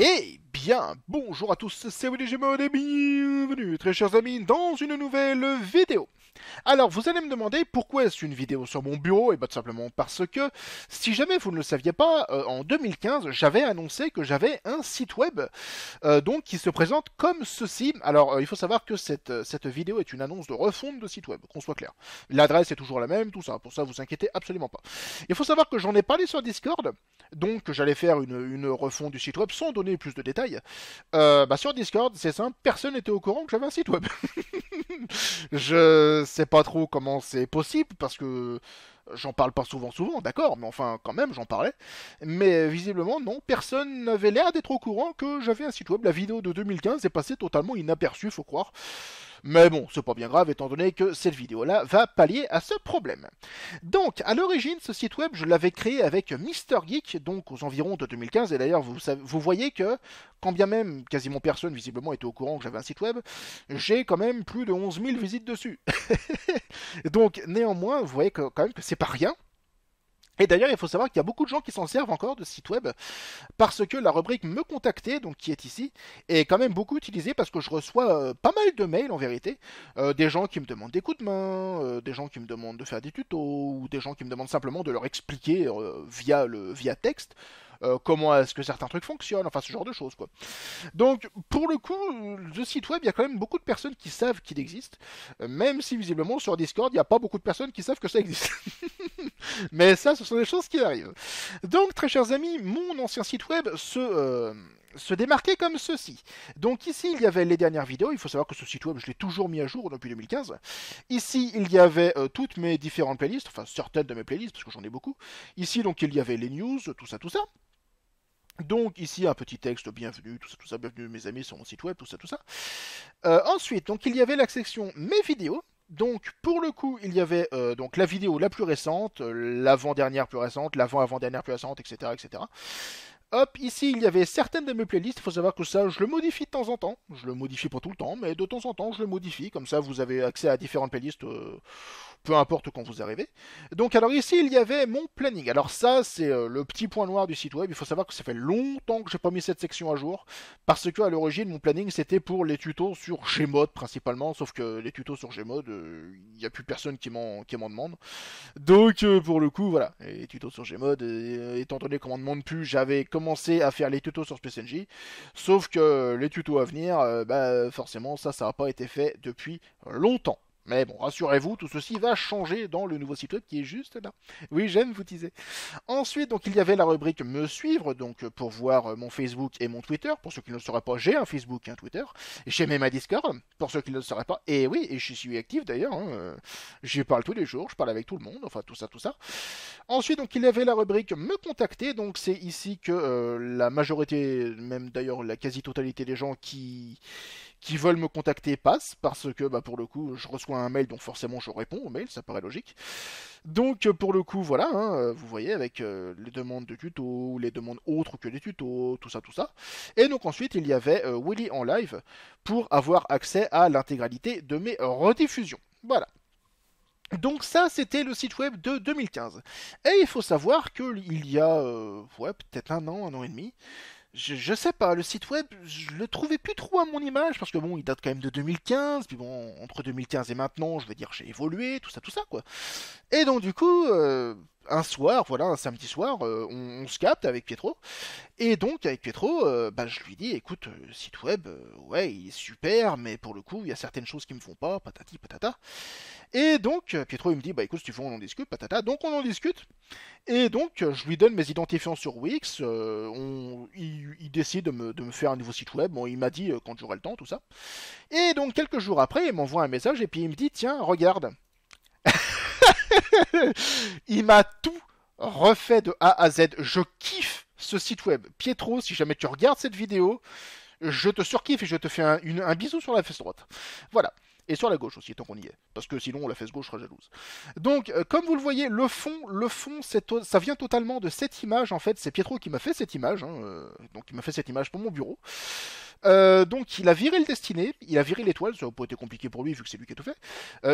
Eh bien, bonjour à tous, c'est Willy et bienvenue, très chers amis, dans une nouvelle vidéo. Alors, vous allez me demander pourquoi est-ce une vidéo sur mon bureau Et eh bien tout simplement parce que, si jamais vous ne le saviez pas, euh, en 2015, j'avais annoncé que j'avais un site web, euh, donc qui se présente comme ceci. Alors, euh, il faut savoir que cette, cette vidéo est une annonce de refonte de site web, qu'on soit clair. L'adresse est toujours la même, tout ça, pour ça vous inquiétez absolument pas. Il faut savoir que j'en ai parlé sur Discord, donc j'allais faire une, une, refonte du site web sans donner plus de détails. bah sur Discord, c'est simple, personne n'était au courant que j'avais un site web. je sais pas trop comment c'est possible parce que j'en parle pas souvent, souvent, d'accord, mais enfin, quand même, j'en parlais. Mais visiblement, non, personne n'avait l'air d'être au courant que j'avais un site web. La vidéo de 2015 est passée totalement inaperçue, faut croire. Mais bon, c'est pas bien grave étant donné que cette vidéo-là va pallier à ce problème. Donc, à l'origine, ce site web, je l'avais créé avec Mister Geek, donc aux environs de 2015. Et d'ailleurs, vous, vous voyez que, quand bien même quasiment personne visiblement était au courant que j'avais un site web, j'ai quand même plus de 11 000 visites dessus. donc, néanmoins, vous voyez que, quand même que c'est pas rien. Et d'ailleurs, il faut savoir qu'il y a beaucoup de gens qui s'en servent encore de sites site web parce que la rubrique me contacter, donc qui est ici, est quand même beaucoup utilisée parce que je reçois euh, pas mal de mails en vérité, euh, des gens qui me demandent des coups de main, euh, des gens qui me demandent de faire des tutos ou des gens qui me demandent simplement de leur expliquer via le via texte euh, comment est-ce que certains trucs fonctionnent, enfin ce genre de choses quoi. Donc pour le coup, euh, le site web, il y a quand même beaucoup de personnes qui savent qu'il existe, euh, même si visiblement sur Discord, il n'y a pas beaucoup de personnes qui savent que ça existe. Mais ça, ce sont des choses qui arrivent. Donc très chers amis, mon ancien site web se... démarquait se comme ceci. Donc ici, il y avait les dernières vidéos. Il faut savoir que ce site web, je l'ai toujours mis à jour depuis 2015. Ici, il y avait toutes mes différentes playlists, enfin certaines de mes playlists, parce que j'en ai beaucoup. Ici, donc, il y avait les news, tout ça, tout ça. Donc ici un petit texte bienvenue, tout ça, tout ça, bienvenue mes amis sur mon site web, tout ça, tout ça. Euh, ensuite, donc il y avait la section mes vidéos. Donc pour le coup, il y avait euh, donc la vidéo la plus récente, euh, l'avant-dernière plus récente, l'avant-avant-dernière plus récente, etc., etc. Hop, ici il y avait certaines de mes playlists, il faut savoir que ça je le modifie de temps en temps, je le modifie pas tout le temps, mais de temps en temps je le modifie, comme ça vous avez accès à différentes playlists peu importe quand vous arrivez. Donc alors ici il y avait mon planning. Alors ça c'est euh, le petit point noir du site web. Il faut savoir que ça fait longtemps que j'ai pas mis cette section à jour parce que à l'origine mon planning c'était pour les tutos sur Gmod principalement. Sauf que les tutos sur Gmod, il euh, a plus personne qui m'en qui m'en demande. Donc euh, pour le coup voilà les tutos sur Gmod. étant donné qu'on m'en demande plus, j'avais commencé à faire les tutos sur SpaceNG. Sauf que les tutos à venir, bah forcément ça ça n'a pas été fait depuis longtemps. Mais bon, rassurez-vous, tout ceci va changer dans le nouveau site web qui est juste là. Oui, j'aime vous teaser. Ensuite, donc il y avait la rubrique Me suivre, donc pour voir euh, mon Facebook et mon Twitter. Pour ceux qui ne le sauraient pas, j'ai un Facebook et un Twitter. J'ai même un Discord, pour ceux qui ne le sauraient pas. Et oui, et je suis actif d'ailleurs. Hein. Euh, j'y parle tous les jours, je parle avec tout le monde, enfin tout ça, tout ça. Ensuite, donc il y avait la rubrique Me contacter. Donc c'est ici que euh, la majorité, même d'ailleurs la quasi-totalité des gens qui qui veulent me contacter passent, parce que bah, pour le coup, je reçois un mail, donc forcément je réponds au mail, ça paraît logique. Donc euh, pour le coup, voilà, hein, euh, vous voyez, avec euh, les demandes de tutos, les demandes autres que des tutos, tout ça, tout ça. Et donc ensuite, il y avait Willy en live pour avoir accès à l'intégralité de mes rediffusions. Voilà. Donc ça, c'était le site web de 2015. Et il faut savoir qu'il y a, ouais, peut-être un an, un an et demi, je, sais pas, le site web, je le trouvais plus trop à mon image, parce que bon, il date quand même de 2015, puis bon, entre 2015 et maintenant, je veux dire, j'ai évolué, tout ça, tout ça, quoi. Et donc, du coup, euh, un soir, voilà, un samedi soir, euh, on, se capte avec Pietro. Et donc, avec Pietro, euh, bah, je lui dis, écoute, euh, site web, ouais, il est super, mais pour le coup, il y a certaines choses qui me font pas, patati patata. Et donc, Pietro, il me dit, bah écoute, si tu veux, on en discute, patata. Donc, on en discute. Et donc, je lui donne mes identifiants sur Wix. il, décide de me, de me, faire un nouveau site web. Bon, il m'a dit quand j'aurai le temps, tout ça. Et donc, quelques jours après, il m'envoie un message et puis il me dit, tiens, regarde. il m'a tout refait de A à Z. Je kiffe ce site web. Pietro, si jamais tu regardes cette vidéo, je te surkiffe et je te fais un, bisou sur la fesse droite. Voilà et sur la gauche aussi, tant qu'on y est. Parce que sinon, la fesse gauche sera jalouse. Donc, euh, comme vous le voyez, le fond, le fond, ça vient totalement de cette image, en fait. C'est Pietro qui m'a fait cette image, hein, euh, donc il m'a fait cette image pour mon bureau. Euh, donc, il a viré le destiné, il a viré l'étoile, ça n'a pas été compliqué pour lui, vu que c'est lui qui a tout fait.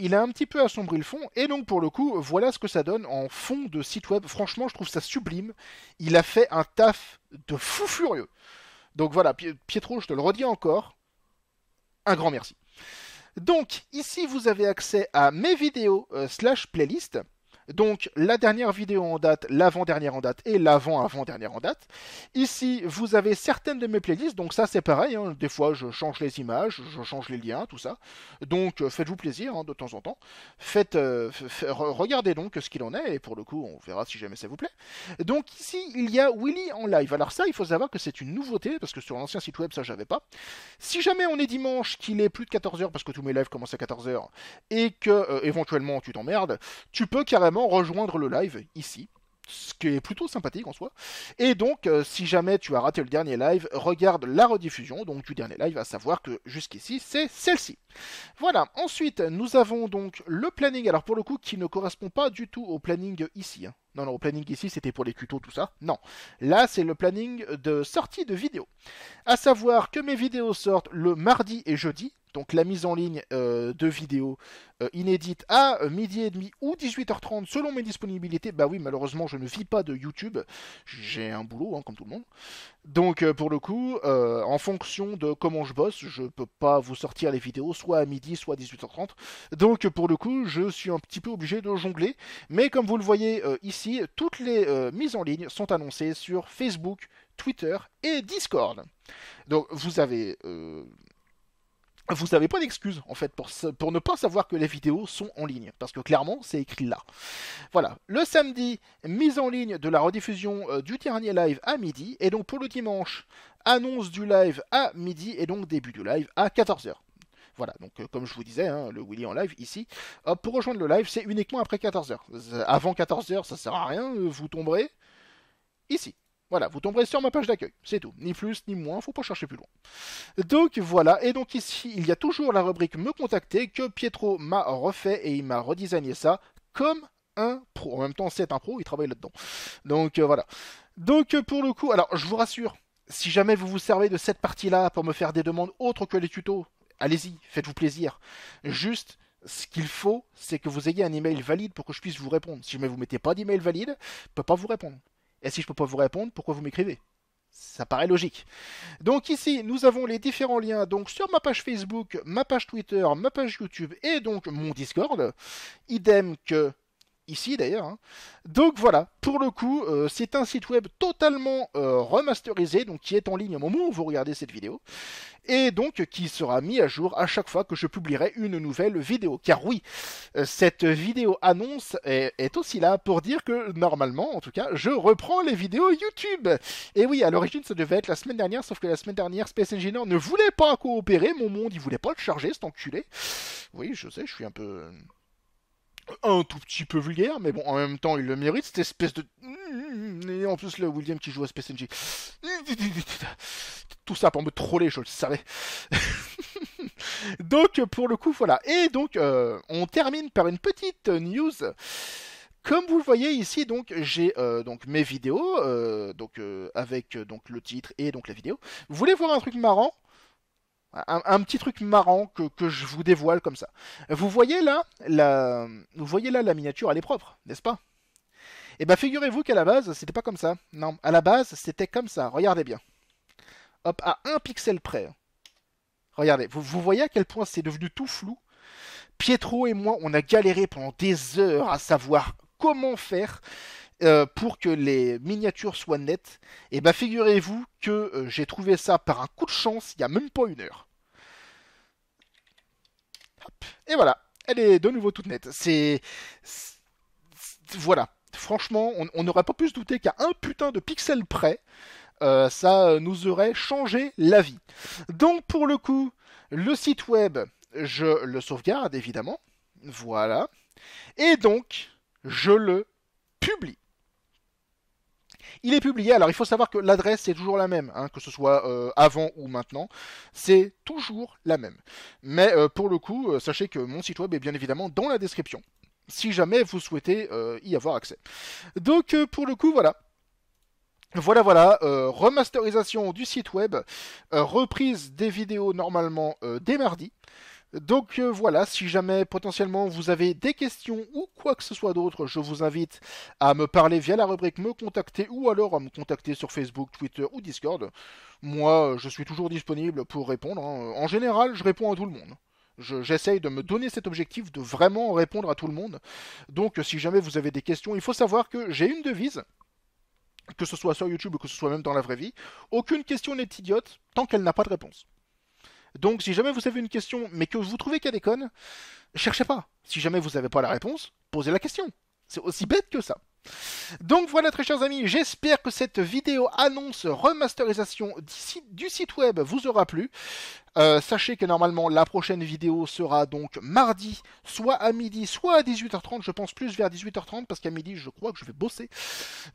il a un petit peu assombri le fond, et donc, pour le coup, voilà ce que ça donne en fond de site web. Franchement, je trouve ça sublime. Il a fait un taf de fou furieux. Donc voilà, Pietro, je te le redis encore, un grand merci. Donc ici vous avez accès à mes vidéos euh, slash playlist donc la dernière vidéo en date, l'avant-dernière en date et l'avant-avant-dernière en date. Ici, vous avez certaines de mes playlists, donc ça c'est pareil, hein. des fois je change les images, je change les liens, tout ça. Donc euh, faites-vous plaisir hein, de temps en temps. Faites, euh, regardez donc ce qu'il en est, et pour le coup on verra si jamais ça vous plaît. Donc ici, il y a Willy en live. Alors ça, il faut savoir que c'est une nouveauté, parce que sur l'ancien site web ça j'avais pas. Si jamais on est dimanche, qu'il est plus de 14h, parce que tous mes lives commencent à 14h, et que euh, éventuellement tu t'emmerdes, tu peux carrément rejoindre le live ici, ce qui est plutôt sympathique en soi. Et donc, euh, si jamais tu as raté le dernier live, regarde la rediffusion donc du dernier live, à savoir que jusqu'ici, c'est celle-ci. Voilà, ensuite, nous avons donc le planning, alors pour le coup, qui ne correspond pas du tout au planning ici. Hein. Non, non, au planning ici, c'était pour les tutos, tout ça. Non. Là, c'est le planning de sortie de vidéos. À savoir que mes vidéos sortent le mardi et jeudi. Donc la mise en ligne euh, de vidéos euh, inédite à euh, midi et demi ou 18h30 selon mes disponibilités. Bah oui, malheureusement, je ne vis pas de YouTube. J'ai un boulot, hein, comme tout le monde. Donc pour le coup, en fonction de comment je bosse, je peux pas vous sortir les vidéos soit à midi, soit à 18h30. Donc pour le coup, je suis un petit peu obligé de jongler. Mais comme vous le voyez ici, toutes les euh, mises en ligne sont annoncées sur Facebook, Twitter et Discord. Donc vous avez... Euh, vous n'avez pas d'excuse en fait pour, ne pas savoir que les vidéos sont en ligne, parce que clairement c'est écrit là. Voilà, le samedi, mise en ligne de la rediffusion euh, du dernier live à midi, et donc pour le dimanche, annonce du live à midi, et donc début du live à 14h. Voilà, donc euh, comme je vous disais, hein, le Willy en live ici. pour rejoindre le live, c'est uniquement après 14h. Avant 14h, ça sert à rien, euh, vous tomberez ici. Voilà, vous tomberez sur ma page d'accueil, c'est tout. Ni plus, ni moins, faut pas chercher plus loin. Donc voilà, et donc ici, il y a toujours la rubrique Me contacter que Pietro m'a refait et il m'a redesigné ça comme un pro. En même temps, c'est un pro, il travaille là-dedans. Donc euh, voilà. Donc pour le coup, alors je vous rassure, si jamais vous vous servez de cette partie-là pour me faire des demandes autres que les tutos, allez-y, faites-vous plaisir. Juste, ce qu'il faut, c'est que vous ayez un email valide pour que je puisse vous répondre. Si jamais vous mettez pas d'email valide, je peux pas vous répondre. Et si je peux pas vous répondre, pourquoi vous m'écrivez ça paraît logique. Donc ici, nous avons les différents liens donc sur ma page Facebook, ma page Twitter, ma page YouTube et donc mon Discord. Idem que ici d'ailleurs. Hein. Donc voilà, pour le coup, euh, c'est un site web totalement euh, remasterisé, donc qui est en ligne au moment où vous regardez cette vidéo, et donc qui sera mis à jour à chaque fois que je publierai une nouvelle vidéo. Car oui, euh, cette vidéo annonce est, aussi là pour dire que normalement, en tout cas, je reprends les vidéos YouTube. Et oui, à l'origine, ça devait être la semaine dernière, sauf que la semaine dernière, Space Engineer ne voulait pas coopérer, mon monde, il voulait pas le charger, cet enculé. Oui, je sais, je suis un peu un tout petit peu vulgaire, mais bon, en même temps, il le mérite, cette espèce de... Et en plus, le William qui joue à Space NG. Tout ça pour me troller, je le savais. donc, pour le coup, voilà. Et donc, euh, on termine par une petite news. Comme vous le voyez ici, donc j'ai euh, donc mes vidéos, euh, donc avec donc le titre et donc la vidéo. Vous voulez voir un truc marrant un, petit truc marrant que, je vous dévoile comme ça. Vous voyez là, la, voyez là la miniature, elle est propre, n'est-ce pas Eh bien, figurez-vous qu'à la base, c'était pas comme ça. Non, à la base, c'était comme ça. Regardez bien. Hop, à un pixel près. Regardez, vous, vous voyez à quel point c'est devenu tout flou. Pietro et moi, on a galéré pendant des heures à savoir comment faire euh, pour que les miniatures soient nettes, et bah figurez-vous que euh, j'ai trouvé ça par un coup de chance il n'y a même pas une heure. Et voilà, elle est de nouveau toute nette. C'est. Voilà. Franchement, on n'aurait pas pu se douter qu'à un putain de pixel près, euh, ça nous aurait changé la vie. Donc pour le coup, le site web, je le sauvegarde évidemment. Voilà. Et donc, je le publie. Il est publié, alors il faut savoir que l'adresse est toujours la même, hein, que ce soit euh, avant ou maintenant, c'est toujours la même. Mais euh, pour le coup, euh, sachez que mon site web est bien évidemment dans la description, si jamais vous souhaitez y avoir accès. Donc pour le coup, voilà. Voilà, voilà, remasterisation du site web, reprise des vidéos normalement des dès mardi. Donc euh, voilà, si jamais potentiellement vous avez des questions ou quoi que ce soit d'autre, je vous invite à me parler via la rubrique me contacter ou alors à me contacter sur Facebook, Twitter ou Discord. Moi, euh, je suis toujours disponible pour répondre. Hein. En général, je réponds à tout le monde. J'essaye de me donner cet objectif de vraiment répondre à tout le monde. Donc si jamais vous avez des questions, il faut savoir que j'ai une devise que ce soit sur YouTube ou que ce soit même dans la vraie vie, aucune question n'est idiote tant qu'elle n'a pas de réponse. Donc si jamais vous avez une question, mais que vous trouvez qu'elle connes, cherchez pas. Si jamais vous n'avez pas la réponse, posez la question. C'est aussi bête que ça. Donc voilà très chers amis, j'espère que cette vidéo annonce remasterisation du site web vous aura plu. Euh, sachez que normalement la prochaine vidéo sera donc mardi, soit à midi, soit à 18h30, je pense plus vers 18h30 parce qu'à midi je crois que je vais bosser.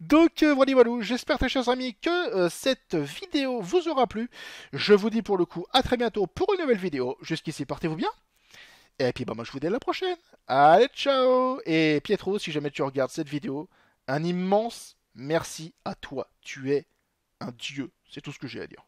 Donc euh, voilà j'espère très chers amis que euh, cette vidéo vous aura plu. Je vous dis pour le coup à très bientôt pour une nouvelle vidéo. Jusqu'ici portez-vous bien et puis bah moi je vous dis à la prochaine. Allez, ciao Et Pietro, si jamais tu regardes cette vidéo, un immense merci à toi. Tu es un dieu. C'est tout ce que j'ai à dire.